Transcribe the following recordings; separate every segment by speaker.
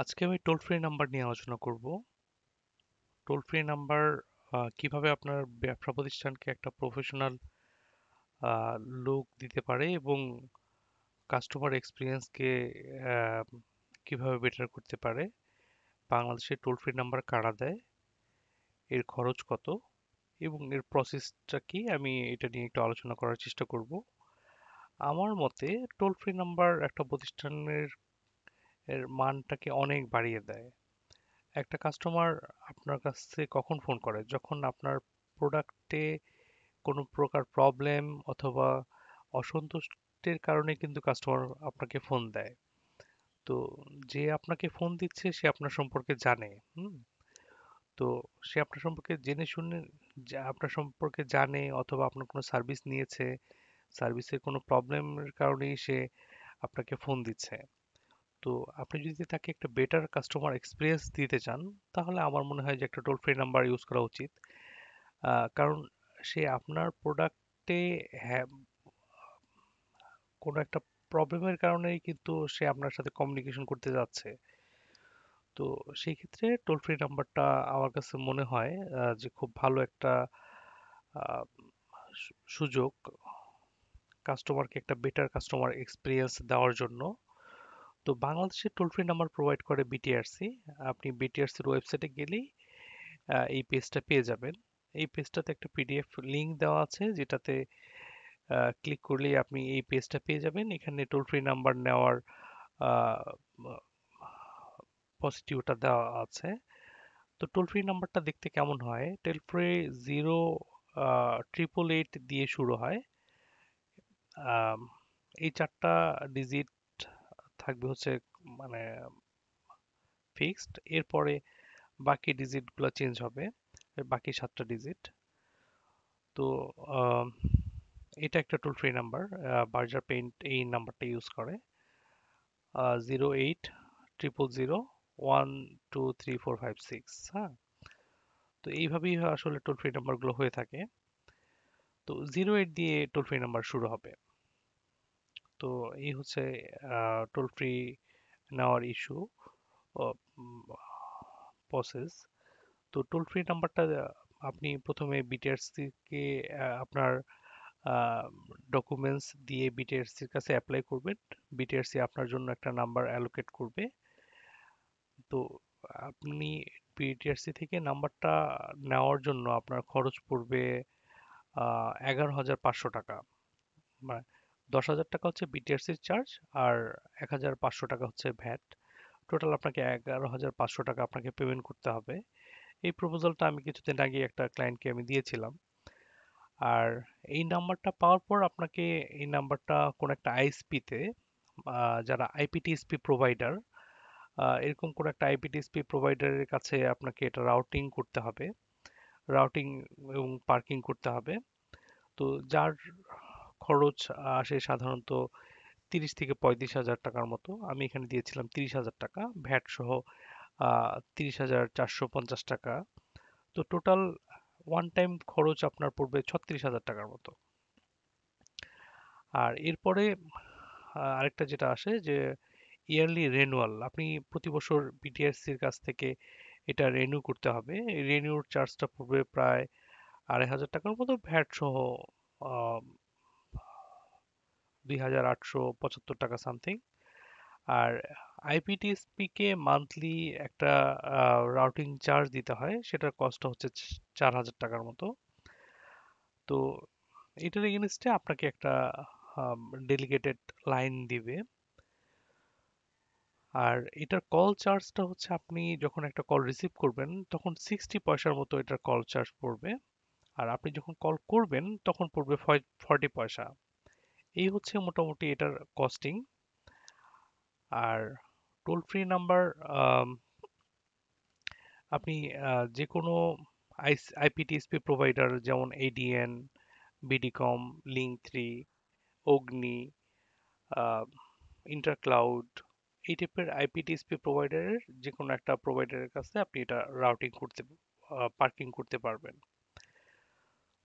Speaker 1: আজকে আমি toll free number নিয়ে আলোচনা করব টোল ফ্রি নাম্বার কিভাবে আপনার ব্যবসা প্রতিষ্ঠানকে একটা প্রফেশনাল লুক দিতে পারে এবং কাস্টমার এক্সপিরিয়েন্সকে কিভাবে বেটার করতে পারে বাংলাদেশে টোল ফ্রি নাম্বার কারা দেয় এর খরচ কত এবং এর প্রসেসটা কি আমি এটা নিয়ে একটু আলোচনা করার চেষ্টা করব আমার মতে টোল ফ্রি নাম্বার একটা প্রতিষ্ঠানের এর মানটাকে অনেক বাড়িয়ে দেয় একটা কাস্টমার আপনার কাছ থেকে কখন ফোন করে যখন আপনার প্রোডাক্টে কোনো প্রকার প্রবলেম অথবা অসন্তুষ্টের কারণে কিন্তু কাস্টমার আপনাকে ফোন দেয় তো যে আপনাকে ফোন দিচ্ছে সে আপনার সম্পর্কে জানে হুম তো সে আপনার সম্পর্কে জেনে শুনে আপনার সম্পর্কে জানে অথবা আপনার কোনো সার্ভিস নিয়েছে সার্ভিসের কোনো প্রবলেমের কারণেই সে আপনাকে ফোন দিচ্ছে তো আপনি যদি তাকে একটা বেটার কাস্টমার এক্সপিরিয়েন্স দিতে চান তাহলে আমার মনে হয় যে একটা টোল ফ্রি নাম্বার ইউজ করা উচিত কারণ সে আপনার প্রোডাক্টে হ্যাঁ, কোনো একটা প্রবলেমের কারণেই কিন্তু সে আপনার সাথে কমিউনিকেশন করতে যাচ্ছে তো সেই ক্ষেত্রে টোল ফ্রি নাম্বারটা আমার কাছে মনে হয় যে খুব ভালো একটা সু- সুযোগ কাস্টমারকে একটা বেটার কাস্টমার এক্সপিরিয়েন্স দেওয়ার জন্য তো বাংলাদেশের টোল ফ্রি নাম্বার প্রোভাইড করে বিটিআরসি আপনি বিটিআরসির ওয়েবসাইটে গেলেই এই পেজটা পেয়ে যাবেন এই পেজটাতে একটা পিডিএফ লিঙ্ক দেওয়া আছে যেটাতে ক্লিক করলেই আপনি এই পেজটা পেয়ে যাবেন এখানে টোল ফ্রি নাম্বার নেওয়ার পজিটিভটা দেওয়া আছে তো টোল ফ্রি নাম্বারটা দেখতে কেমন হয় toll free zero triple eight দিয়ে শুরু হয় এই চারটা ডিজিট থাকবে হচ্ছে মানে ফিক্সড এরপরে বাকি ডিজিটগুলো চেঞ্জ হবে বাকি সাতটা ডিজিট তো এটা একটা toll free number Berger paint এই নাম্বারটা ইউজ করে zero eight triple zero one two three four five six হ্যাঁ তো এইভাবেই আসলে টোল ফ্রি নাম্বারগুলো হয়ে থাকে তো জিরো এইট দিয়ে টোল ফ্রি নাম্বার শুরু হবে তো এই হচ্ছে টোল ফ্রি নেওয়ার ইস্যু প্রসেস তো টোল ফ্রি নাম্বারটা আপনি প্রথমে বিটিআরসিকে আপনার ডকুমেন্টস দিয়ে বিটিআরসির কাছে অ্যাপ্লাই করবেন বিটিআরসি আপনার জন্য একটা নাম্বার অ্যালোকেট করবে তো আপনি বিটিআরসি থেকে নাম্বারটা নেওয়ার জন্য আপনার খরচ পড়বে এগারো হাজার পাঁচশো টাকা মানে দশ হাজার টাকা হচ্ছে বিটিআরসির চার্জ আর এক হাজার পাঁচশো টাকা হচ্ছে ভ্যাট টোটাল আপনাকে এগারো হাজার পাঁচশো টাকা আপনাকে পেমেন্ট করতে হবে এই প্রপোজালটা আমি কিছুদিন আগে একটা ক্লায়েন্টকে আমি দিয়েছিলাম আর এই নাম্বারটা পাওয়ার পর আপনাকে এই নাম্বারটা কোনো একটা আইএসপিতে যারা আইপিটিএসপি প্রোভাইডার এরকম কোনো একটা আইপিটিএসপি প্রোভাইডারের কাছে আপনাকে এটা রাউটিং করতে হবে রাউটিং এবং পার্কিং করতে হবে তো যার খরচ আসে সাধারণত তিরিশ থেকে পঁয়ত্রিশ হাজার টাকার মতো আমি এখানে দিয়েছিলাম তিরিশ হাজার টাকা ভ্যাট সহ তিরিশ হাজার চারশো পঞ্চাশ টাকা তো টোটাল ওয়ান টাইম খরচ আপনার পড়বে ছত্রিশ হাজার টাকার মতো আর এরপরে আরেকটা যেটা আসে যে ইয়ারলি রেনুয়াল আপনি প্রতি বছর বিটিআরসির কাছ থেকে এটা রেনিউ করতে হবে রেনিউর চার্জটা পড়বে প্রায় আড়াই হাজার টাকার মতো ভ্যাট সহ দুই হাজার আটশো পঁচাত্তর টাকা সামথিং আর আইপিটিএসপিকে মান্থলি একটা রাউটিং চার্জ দিতে হয় সেটার কস্ট হচ্ছে চার হাজার টাকার মতো তো এটার এগেনস্টে আপনাকে একটা ডেলিগেটেড লাইন দিবে আর এটার কল চার্জটা হচ্ছে আপনি যখন একটা কল রিসিভ করবেন তখন সিক্সটি পয়সার মতো এটার কল চার্জ পড়বে আর আপনি যখন কল করবেন তখন পড়বে ফর্টি পয়সা এই হচ্ছে মোটামুটি এটার কস্টিং আর টোল ফ্রি নাম্বার আপনি যে কোনো আইপিটিএসপি প্রোভাইডার যেমন ADN BDCom link three Agni Intercloud এই টাইপের আইপিটিএসপি প্রোভাইডারের যে কোনো একটা প্রোভাইডারের কাছে আপনি এটা রাউটিং করতে পার্কিং করতে পারবেন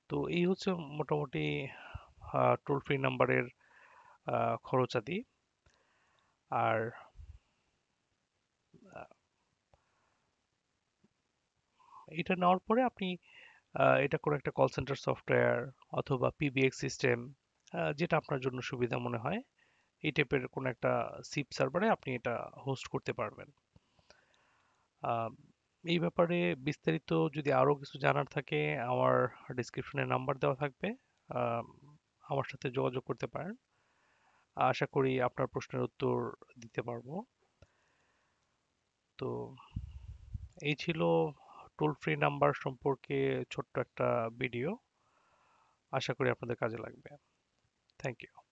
Speaker 1: তো এই হচ্ছে মোটামুটি টোল ফ্রি নাম্বারের খরচাদি আর এটা নেওয়ার পরে আপনি এটা কোনো একটা কল সেন্টার সফটওয়্যার অথবা পিবিএক্স সিস্টেম যেটা আপনার জন্য সুবিধা মনে হয় এই টাইপের কোনো একটা সিপ সার্ভারে আপনি এটা হোস্ট করতে পারবেন এই ব্যাপারে বিস্তারিত যদি আরও কিছু জানার থাকে আমার ডিসক্রিপশনে নাম্বার দেওয়া থাকবে আমার সাথে যোগাযোগ করতে পারেন আশা করি আপনার প্রশ্নের উত্তর দিতে পারবো তো এই ছিল টোল ফ্রি নাম্বার সম্পর্কে ছোট্ট একটা ভিডিও আশা করি আপনাদের কাজে লাগবে থ্যাংক ইউ